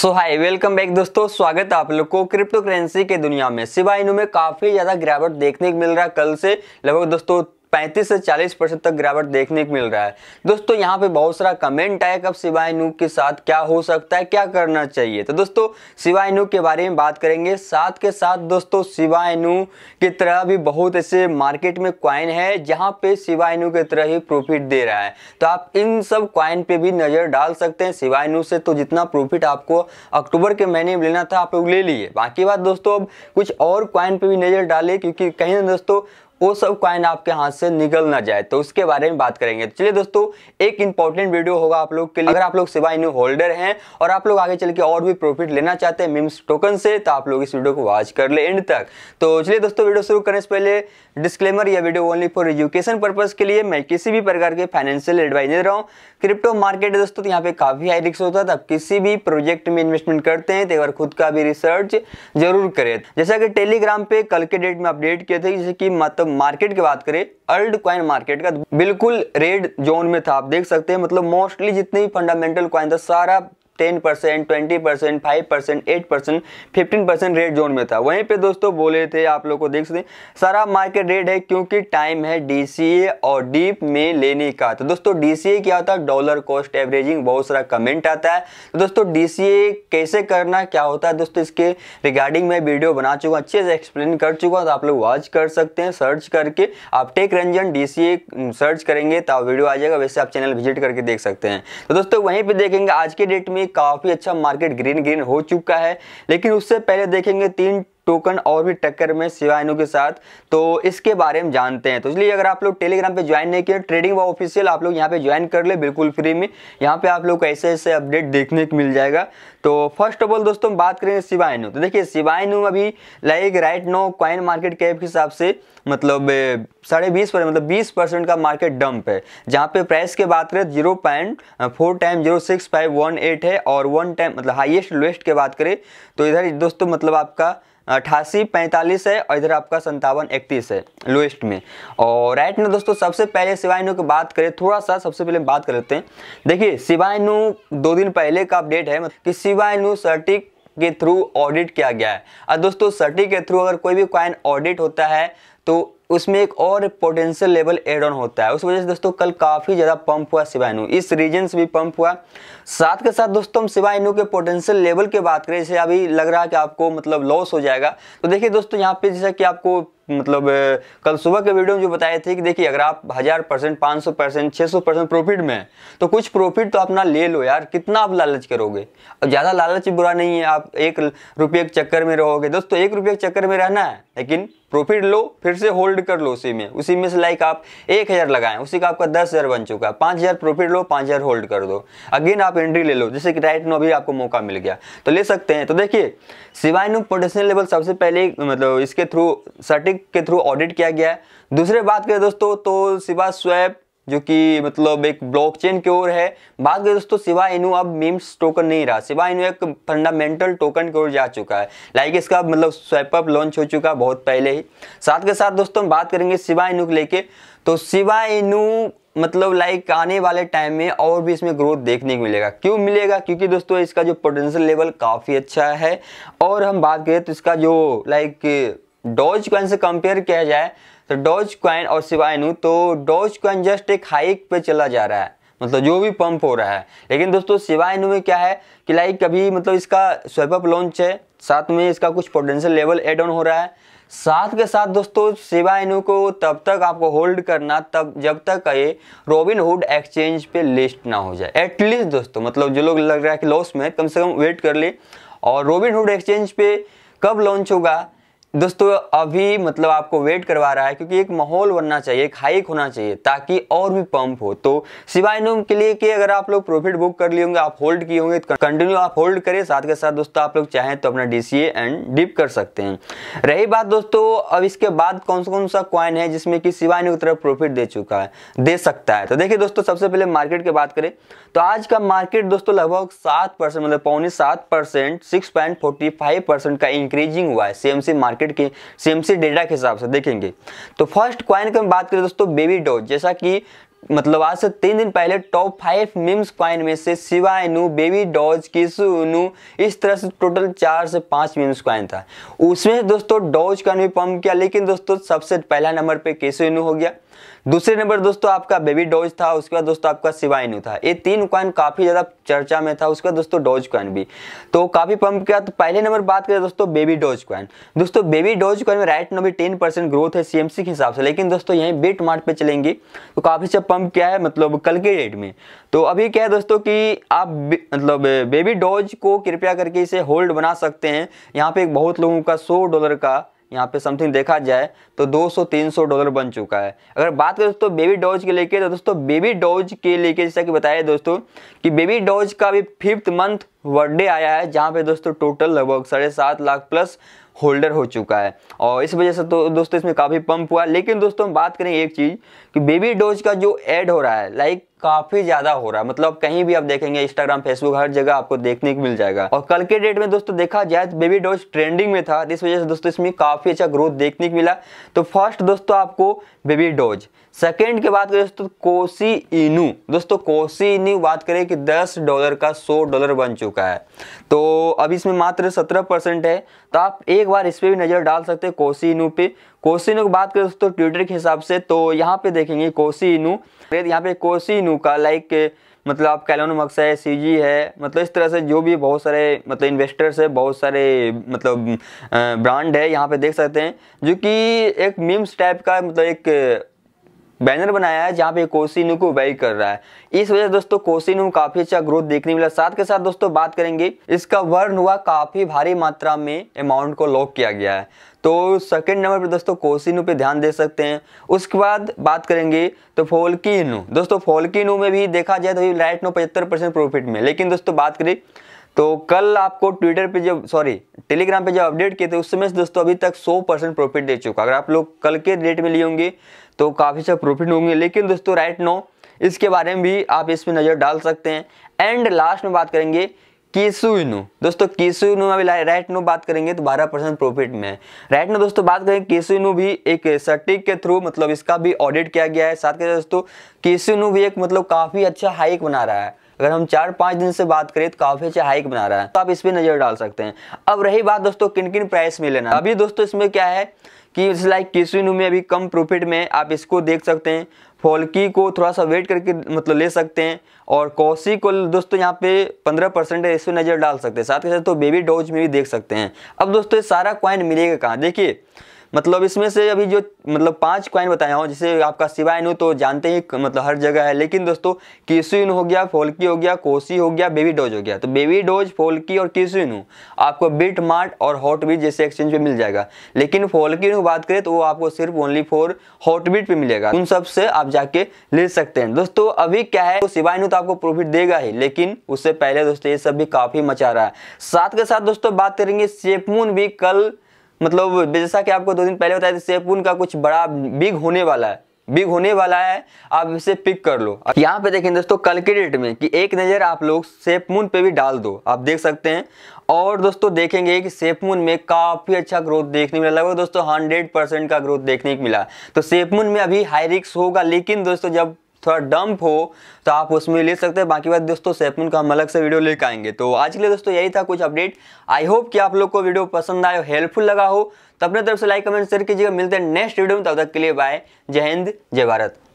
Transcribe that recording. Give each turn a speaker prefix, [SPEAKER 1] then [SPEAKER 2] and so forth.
[SPEAKER 1] सो hi welcome back दोस्तों स्वागत है आप लोग को क्रिप्टो करेंसी के दुनिया में सिवा इनमें काफ़ी ज़्यादा गिरावट देखने को मिल रहा है कल से लगभग दोस्तों पैंतीस से चालीस परसेंट तक गिरावट देखने को मिल रहा है दोस्तों यहाँ पे बहुत सारा कमेंट आया कब सिवाय नूक के साथ क्या हो सकता है क्या करना चाहिए तो दोस्तों सिवाय नू के बारे में बात करेंगे साथ के साथ दोस्तों सिवाय नू की तरह भी बहुत ऐसे मार्केट में क्वाइन है जहाँ पे सिवाय नू की तरह ही प्रॉफिट दे रहा है तो आप इन सब क्वाइन पर भी नज़र डाल सकते हैं सिवाय नू से तो जितना प्रॉफिट आपको अक्टूबर के महीने में लेना था आप लोग ले लिए बाकी बात दोस्तों अब कुछ और क्वाइन पर भी नज़र डाले क्योंकि कहीं ना दोस्तों वो सब कॉइन आपके हाथ से निकल ना जाए तो उसके बारे में बात करेंगे तो चलिए दोस्तों एक इंपॉर्टेंट वीडियो होगा आप लोग के लिए अगर आप लोग सिवाय न्यू होल्डर हैं और आप लोग आगे चल के और भी प्रॉफिट लेना चाहते हैं मिम्स टोकन से तो आप लोग इस वीडियो को वॉच कर ले एंड तक तो चलिए दोस्तों वीडियो शुरू करने से पहले डिस्क्लेमर यह video only for education purpose के लिए मैं किसी भी प्रकार के फाइनेंशियल एडवाइस दे रहा हूँ क्रिप्टो मार्केट दोस्तों तो यहाँ पे काफ़ी हाई रिस्क होता है आप किसी भी प्रोजेक्ट में इन्वेस्टमेंट करते हैं तो एक बार खुद का भी रिसर्च जरूर करें जैसा कि टेलीग्राम पे कल के डेट में अपडेट किए थे जैसे कि मतलब मार्केट की बात करें अर्ल्ड क्वाइन मार्केट का बिल्कुल रेड जोन में था आप देख सकते हैं मतलब मोस्टली जितने भी फंडामेंटल क्वाइन था सारा ten percent twenty percent five percent eight percent fifteen percent rate zone में था वहीं पे दोस्तों बोले थे आप लोग को देख सकते सारा मार्केट रेट है क्योंकि टाइम है डी और डीप में लेने का तो दोस्तों डीसीए क्या होता है डॉलर कॉस्ट एवरेजिंग बहुत सारा कमेंट आता है तो दोस्तों डी कैसे करना क्या होता है दोस्तों इसके रिगार्डिंग मैं वीडियो बना चुका हूँ अच्छे से एक्सप्लेन कर चुका हूँ तो आप लोग वॉच कर सकते हैं सर्च करके आप टेक रंजन डी सर्च करेंगे तो वीडियो आ जाएगा वैसे आप चैनल विजिट करके देख सकते हैं तो दोस्तों वहीं पर देखेंगे आज के डेट में काफ़ी अच्छा मार्केट ग्रीन ग्रीन हो चुका है लेकिन उससे पहले देखेंगे तीन टोकन और भी टक्कर में सिवाइनों के साथ तो इसके बारे में जानते हैं तो इसलिए अगर आप लोग टेलीग्राम पे ज्वाइन नहीं किया ट्रेडिंग व ऑफिशियल आप लोग यहाँ पे ज्वाइन कर ले बिल्कुल फ्री में यहाँ पे आप लोग ऐसे ऐसे अपडेट देखने को मिल जाएगा तो फर्स्ट ऑफ ऑल दोस्तों बात करेंगे सिवाइनो तो देखिए सिवाइनो अभी like right now coin market cap के हिसाब से मतलब साढ़े बीस परसेंट मतलब बीस परसेंट का मार्केट डंप है जहाँ पे प्राइस की बात करें zero point four time zero six five one eight है और वन टाइम मतलब हाईएस्ट लोएस्ट की बात करें तो इधर दोस्तों मतलब आपका अट्ठासी पैंतालीस है और इधर आपका संतावन इकतीस है लोएस्ट में और राइट में दोस्तों सबसे पहले सिवायनु की बात करें थोड़ा सा सबसे पहले बात कर लेते हैं देखिए सिवायनु दो दिन पहले का अपडेट है मतलब कि सिवायनु सर्टिक के थ्रू ऑडिट किया गया है और दोस्तों सर्टिक के थ्रू अगर कोई भी क्वाइन ऑडिट होता है तो उसमें एक और पोटेंशियल लेवल एड ऑन होता है उस वजह से दोस्तों कल काफ़ी ज़्यादा पंप हुआ शिवाइनु इस रीजन से भी पंप हुआ साथ के साथ दोस्तों हम शिवाइनु के पोटेंशियल लेवल की बात करें जैसे अभी लग रहा है कि आपको मतलब लॉस हो जाएगा तो देखिए दोस्तों यहाँ पे जैसा कि आपको मतलब कल सुबह के वीडियो में जो बताए थे कि देखिए अगर आप हज़ार परसेंट पाँच सौ परसेंट छः सौ परसेंट प्रॉफिट में तो कुछ प्रॉफिट तो अपना ले लो यार कितना आप लालच करोगे अब ज़्यादा लालच बुरा नहीं है आप एक रुपये के चक्कर में रहोगे दोस्तों एक रुपये के चक्कर में रहना है लेकिन प्रॉफिट लो फिर से होल्ड कर लो उसी में उसी में से लाइक आप एक हज़ार लगाएं उसी का आपका दस हज़ार बन चुका है पाँच हज़ार प्रॉफिट लो पाँच हज़ार होल्ड कर दो अगेन आप एंट्री ले लो जैसे कि राइट नो अभी आपको मौका मिल गया तो ले सकते हैं तो देखिए सिवाय नो पोटेंशियल लेवल सबसे पहले मतलब इसके थ्रू सटीक के थ्रू ऑडिट किया गया है दूसरे बात करें दोस्तों तो सिवा स्वैप जो कि मतलब एक ब्लॉकचेन की ओर है बात करें दोस्तों सिवा इनू अब मीम्स टोकन नहीं रहा सिवा इनू एक फंडामेंटल टोकन की ओर जा चुका है लाइक इसका मतलब स्वैपअप लॉन्च हो चुका है बहुत पहले ही साथ के साथ दोस्तों बात करेंगे सिवा इनू को लेकर तो सिवा इनू मतलब लाइक आने वाले टाइम में और भी इसमें ग्रोथ देखने को मिलेगा क्यों मिलेगा क्योंकि दोस्तों इसका जो पोटेंशियल लेवल काफ़ी अच्छा है और हम बात करें तो इसका जो लाइक डोज क्वाइन से कंपेयर किया जाए तो डोज क्वाइन और सिवाइन तो डोज क्वाइन जस्ट एक हाइक पे चला जा रहा है मतलब जो भी पंप हो रहा है लेकिन दोस्तों सिवाइनू में क्या है कि लाइक कभी मतलब इसका स्वेपअप लॉन्च है साथ में इसका कुछ पोटेंशियल लेवल एड ऑन हो रहा है साथ के साथ दोस्तों सिवाइनू को तब तक आपको होल्ड करना तब जब तक ये रॉबिन हुड एक्सचेंज पे लिस्ट ना हो जाए एटलीस्ट दोस्तों मतलब जो लोग लग रहा है कि लॉस में कम से कम वेट कर ले और रॉबिन हुड एक्सचेंज पे कब लॉन्च होगा दोस्तों अभी मतलब आपको वेट करवा रहा है क्योंकि एक माहौल बनना चाहिए एक हाइक होना चाहिए ताकि और भी पंप हो तो सिवाय के लिए कि अगर आप लोग प्रॉफिट बुक कर लिए होंगे आप होल्ड किए होंगे तो कंटिन्यू आप होल्ड करें साथ के साथ दोस्तों आप लोग चाहें तो अपना डी एंड डिप कर सकते हैं रही बात दोस्तों अब इसके बाद कौन सा कौन सा क्वाइन है जिसमें कि सिवाय की तरफ प्रॉफिट दे चुका है दे सकता है तो देखिए दोस्तों सबसे पहले मार्केट की बात करें तो आज का मार्केट दोस्तों लगभग सात मतलब पौने सात परसेंट का इंक्रीजिंग हुआ है सीएमसी मार्केट मार्केट के सीएमसी डेटा के हिसाब से देखेंगे तो फर्स्ट क्वाइन की बात करें दोस्तों बेबी डॉज जैसा कि मतलब आज से तीन दिन पहले टॉप फाइव मिम्स क्वाइन में से सिवाय नू बेबी डॉज किसुनु इस तरह से टोटल चार से पांच मिम्स क्वाइन था उसमें दोस्तों डॉज का भी पंप किया लेकिन दोस्तों सबसे पहला नंबर पे केसुनु हो गया दूसरे नंबर दोस्तों आपका बेबी डोज था उसके बाद दोस्तों आपका सिवाइन था ये तीन कॉइन काफ़ी ज़्यादा चर्चा में था उसके बाद दोस्तों डोज कॉइन भी तो काफ़ी पंप किया तो पहले नंबर बात करें दोस्तों बेबी डोज कॉइन दोस्तों बेबी डोज कॉइन में राइट भी टेन परसेंट ग्रोथ है सीएमसी के हिसाब से लेकिन दोस्तों यहीं बेट मार्ट पर चलेंगे तो काफ़ी सब पंप किया है मतलब कल के डेट में तो अभी क्या है दोस्तों कि आप मतलब बेबी डोज को कृपया करके इसे होल्ड बना सकते हैं यहाँ पे बहुत लोगों का सौ डॉलर का यहाँ पे समथिंग देखा जाए तो 200-300 डॉलर बन चुका है अगर बात करें दोस्तों बेबी डोज के लेके तो दोस्तों बेबी डोज के लेके जैसा कि बताया दोस्तों कि बेबी डोज का भी फिफ्थ मंथ बर्थडे आया है जहाँ पे दोस्तों टोटल लगभग साढ़े सात लाख प्लस होल्डर हो चुका है और इस वजह से तो दोस्तों इसमें काफ़ी पंप हुआ लेकिन दोस्तों हम बात करें एक चीज़ कि बेबी डोज का जो ऐड हो रहा है लाइक काफी ज्यादा हो रहा है मतलब कहीं भी आप देखेंगे इंस्टाग्राम फेसबुक हर जगह आपको देखने को मिल जाएगा और कल के डेट में दोस्तों देखा जाए तो बेबी डॉज ट्रेंडिंग में था जिस वजह से दोस्तों इसमें काफी अच्छा ग्रोथ देखने को मिला तो फर्स्ट दोस्तों आपको बेबी डॉज सेकेंड की बात करें दोस्तों कोसी इनू दोस्तों कोसी इनू बात करें कि दस डॉलर का सौ डॉलर बन चुका है तो अब इसमें मात्र सत्रह परसेंट है तो आप एक बार इस पर भी नज़र डाल सकते हैं कोसी इनू पे कोसिनू की बात करें दोस्तों ट्विटर के हिसाब से तो यहाँ पे देखेंगे कोसिनू यहाँ पे कोसिनू का लाइक मतलब आप कैलोन मक्स है सी जी है मतलब इस तरह से जो भी बहुत सारे मतलब इन्वेस्टर्स है बहुत सारे मतलब ब्रांड है यहाँ पे देख सकते हैं जो कि एक मीम्स टाइप का मतलब एक बैनर बनाया है जहाँ पे कोसिनू को वही कर रहा है इस वजह से दोस्तों कोसिनू काफी अच्छा ग्रोथ देखने मिला साथ के साथ दोस्तों बात करेंगे इसका वर्न हुआ काफी भारी मात्रा में अमाउंट को लॉक किया गया है तो सेकंड नंबर पे दोस्तों कोसिनू पे ध्यान दे सकते हैं उसके बाद बात करेंगे तो फोल्किनू दोस्तों फोल्किनू में भी देखा जाए तो लाइट नो पचहत्तर परसेंट प्रॉफिट में लेकिन दोस्तों बात करें तो कल आपको ट्विटर पे जब सॉरी टेलीग्राम पे जब अपडेट किए थे तो उस समय से दोस्तों अभी तक 100 परसेंट प्रॉफिट दे चुका अगर आप लोग कल के डेट में लिए होंगे तो काफ़ी अच्छा प्रॉफिट होंगे लेकिन दोस्तों राइट नो इसके बारे में भी आप इसमें नज़र डाल सकते हैं एंड लास्ट में बात करेंगे केसुनो दोस्तों केसुनो में अभी राइट नो बात करेंगे तो 12 परसेंट प्रॉफिट में है राइट नो दोस्तों बात करेंगे केसुनो भी एक सटीक के थ्रू मतलब इसका भी ऑडिट किया गया है साथ के साथ दोस्तों केसुनो भी एक मतलब काफ़ी अच्छा हाइक बना रहा है अगर हम चार पाँच दिन से बात करें तो काफ़ी अच्छा हाइक बना रहा है तो आप इस पर नज़र डाल सकते हैं अब रही बात दोस्तों किन किन प्राइस में लेना अभी दोस्तों इसमें क्या है कि लाइक किसुनू में अभी कम प्रॉफिट में आप इसको देख सकते हैं फोल्की को थोड़ा सा वेट करके मतलब ले सकते हैं और कौसी को दोस्तों यहाँ पे 15 परसेंट इस पर नज़र डाल सकते हैं साथ के साथ तो बेबी डोज में भी देख सकते हैं अब दोस्तों ये सारा क्वाइन मिलेगा कहाँ देखिए मतलब इसमें से अभी जो मतलब पांच क्वाइन बताया हूँ जैसे आपका शिवायनु तो जानते ही मतलब हर जगह है लेकिन दोस्तों किसुइन हो गया फोल्की हो गया कोसी हो गया बेबी डोज हो गया तो बेबी डोज फोल्की और किसुइन आपको बिट मार्ट और हॉटबीट जैसे एक्सचेंज पे मिल जाएगा लेकिन फोल्की बात करें तो वो आपको सिर्फ ओनली फोर हॉटबीट पर मिलेगा उन सबसे आप जाके ले सकते हैं दोस्तों अभी क्या है तो सिवाय तो आपको प्रॉफिट देगा ही लेकिन उससे पहले दोस्तों ये सब भी काफी मचा रहा है साथ के साथ दोस्तों बात करेंगे सेपमून भी कल मतलब जैसा कि आपको दो दिन पहले बताया था सेपुन का कुछ बड़ा बिग होने वाला है बिग होने वाला है आप इसे पिक कर लो यहाँ पे देखें दोस्तों कल के डेट में कि एक नज़र आप लोग सेपमून पे भी डाल दो आप देख सकते हैं और दोस्तों देखेंगे कि सेपमून में काफ़ी अच्छा ग्रोथ देखने मिला लगभग दोस्तों 100 परसेंट का ग्रोथ देखने को मिला तो सेपमून में अभी हाई रिक्स होगा लेकिन दोस्तों जब थोड़ा डंप हो तो आप उसमें ले सकते हैं बाकी बात दोस्तों सैपमून का हम अलग से वीडियो लेकर आएंगे तो आज के लिए दोस्तों यही था कुछ अपडेट आई होप कि आप लोग को वीडियो पसंद आए हेल्पफुल लगा हो तो अपने तरफ से लाइक कमेंट शेयर कीजिएगा मिलते हैं नेक्स्ट वीडियो में तब तक के लिए बाय जय हिंद जय भारत